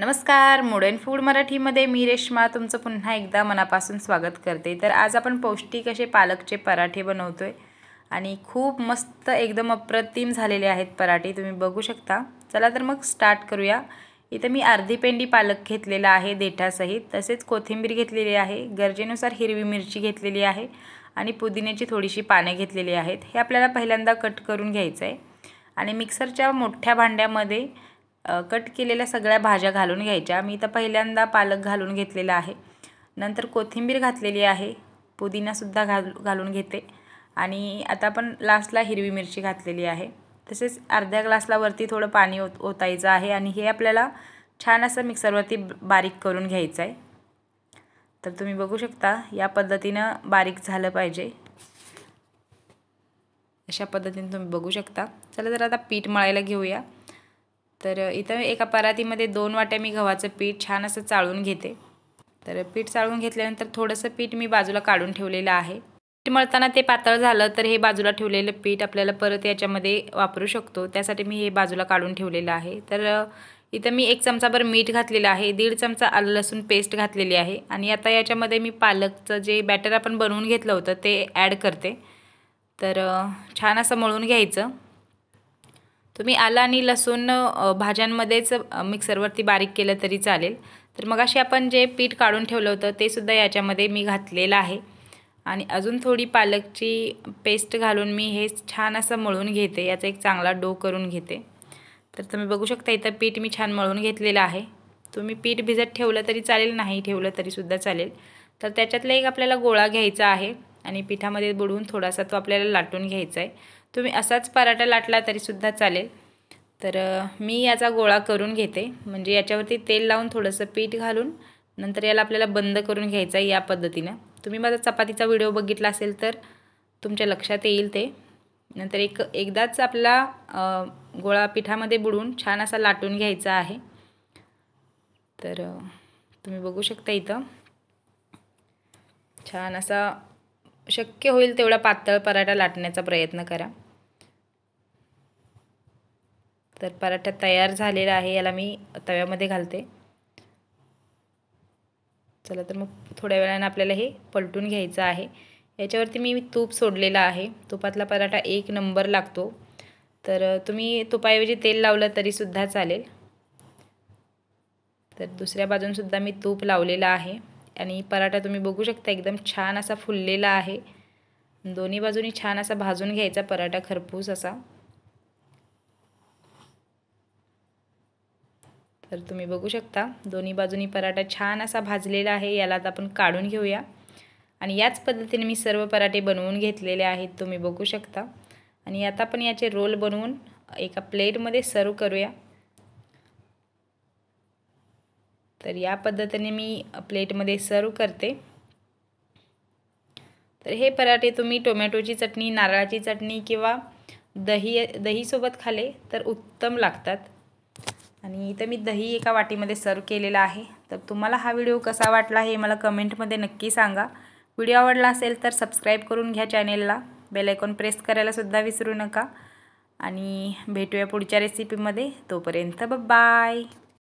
नमस्कार mood and food मराठीमध्ये मी रेश्मा तुमचं पुन्हा एकदा मनापासून स्वागत करते तर आज आपण पौष्टिक असे पालकचे पराठे बनवतो आहे आणि खूप मस्त एकदम अप्रतिम झालेले आहेत पराठे तुम्ही बघू शकता चला तर मग स्टार्ट करूया इथं मी अर्धी पेंडी पालक घेतलेला आहे देठासहित तसेच कोथिंबीर घेतलेली आहे गरजेनुसार हिरवी मिरची घेतलेली आहे आणि पुदिन्याची थोडीशी पाने घेतलेली आहेत हे आपल्याला पहिल्यांदा कट करून घ्यायचं आहे आणि मिक्सरच्या मोठ्या भांड्यामध्ये कट केलेल्या सगळ्या भाज्या घालून घ्यायच्या मी तर पहिल्यांदा पालक घालून घेतलेला आहे नंतर कोथिंबीर घातलेली आहे पुदिनासुद्धा घाल घालून घेते आणि आता आपण लास्टला हिरवी मिरची घातलेली आहे तसेच अर्ध्या ग्लासला वरती थोडं पाणी ओत ओतायचं आहे आणि हे आपल्याला छान असं मिक्सरवरती बारीक करून घ्यायचं आहे तर तुम्ही बघू शकता या पद्धतीनं बारीक झालं पाहिजे अशा पद्धतीनं तुम्ही बघू शकता चला तर आता पीठ मळायला घेऊया तर इथं एका परातीमध्ये दोन वाट्या मी गव्हाचं पीठ छान असं चाळून घेते तर पीठ चाळून घेतल्यानंतर थोडंसं पीठ मी बाजूला काढून ठेवलेलं आहे पीठ मळताना ते पातळ झालं तर हे बाजूला ठेवलेलं पीठ आपल्याला परत याच्यामध्ये वापरू शकतो त्यासाठी मी हे बाजूला काढून ठेवलेलं आहे तर इथं मी एक चमचाभर मीठ घातलेलं आहे दीड चमचा आलं लसूण पेस्ट घातलेली आहे आणि आता याच्यामध्ये मी पालकचं जे बॅटर आपण बनवून घेतलं होतं ते ॲड करते तर छान असं मळून घ्यायचं तुम्ही आलं आणि लसूण भाज्यांमध्येच मिक्सरवरती बारीक केलं तरी चालेल तर मग असे आपण जे पीठ काढून ठेवलं होतं ते सुद्धा याच्यामध्ये मी घातलेलं आहे आणि अजून थोडी पालकची पेस्ट घालून मी हे छान असं मळून घेते याचा एक चांगला डो करून घेते तर तुम्ही बघू शकता इथं पीठ मी छान मळून घेतलेलं आहे तुम्ही पीठ भिजत ठेवलं तरी चालेल नाही ठेवलं तरीसुद्धा चालेल तर त्याच्यातला एक आपल्याला गोळा घ्यायचा आहे आणि पिठामध्ये बुडवून थोडासा तो आपल्याला लाटून घ्यायचा आहे तुम्ही असाच पराठा लाटला तरीसुद्धा चालेल तर मी याचा गोळा करून घेते म्हणजे याच्यावरती तेल लावून थोडंसं पीठ घालून नंतर याला आपल्याला बंद करून घ्यायचा या पद्धतीनं तुम्ही माझा चपातीचा व्हिडिओ बघितला असेल तर तुमच्या लक्षात येईल ते नंतर एक एकदाच आपला गोळा पिठामध्ये बुडून छान असा लाटून घ्यायचा आहे तर तुम्ही बघू शकता इथं छान असा शक्य होईल तेवढा पातळ पराठा लाटण्याचा प्रयत्न करा तर पराठा तयार झालेला आहे याला मी तव्यामध्ये घालते चला तर मग थोड्या वेळानं आपल्याला हे पलटून घ्यायचं आहे याच्यावरती मी तूप सोडलेला आहे तुपातला पराठा एक नंबर लागतो तर तुम्ही तुपाऐवजी तेल लावलं तरीसुद्धा चालेल तर दुसऱ्या बाजूनसुद्धा मी तूप लावलेलं आहे आणि पराठा तुम्ही बघू शकता एकदम छान असा फुललेला आहे दोन्ही बाजूनी छान असा भाजून घ्यायचा पराठा खरपूस असा तर तुम्ही बघू शकता दोन्ही बाजूनी पराठा छान असा भाजलेला आहे याला आता आपण काढून घेऊया आणि याच पद्धतीने मी सर्व पराठे बनवून घेतलेले आहेत तुम्ही बघू शकता आणि आता आपण याचे रोल बनवून एका प्लेटमध्ये सर्व करूया तर या पद्धतीने मी प्लेटमध्ये सर्व करते तर हे पराठे तुम्ही टोमॅटोची चटणी नारळाची चटणी किंवा दही दहीसोबत खाले तर उत्तम लागतात आणि इथं मी दही एका वाटीमध्ये सर्व केलेला आहे तर तुम्हाला हा व्हिडिओ कसा वाटला हे मला कमेंटमध्ये नक्की सांगा व्हिडिओ आवडला असेल तर सबस्क्राईब करून घ्या चॅनेलला बेलायकॉन प्रेस करायलासुद्धा विसरू नका आणि भेटूया पुढच्या रेसिपीमध्ये तोपर्यंत बाय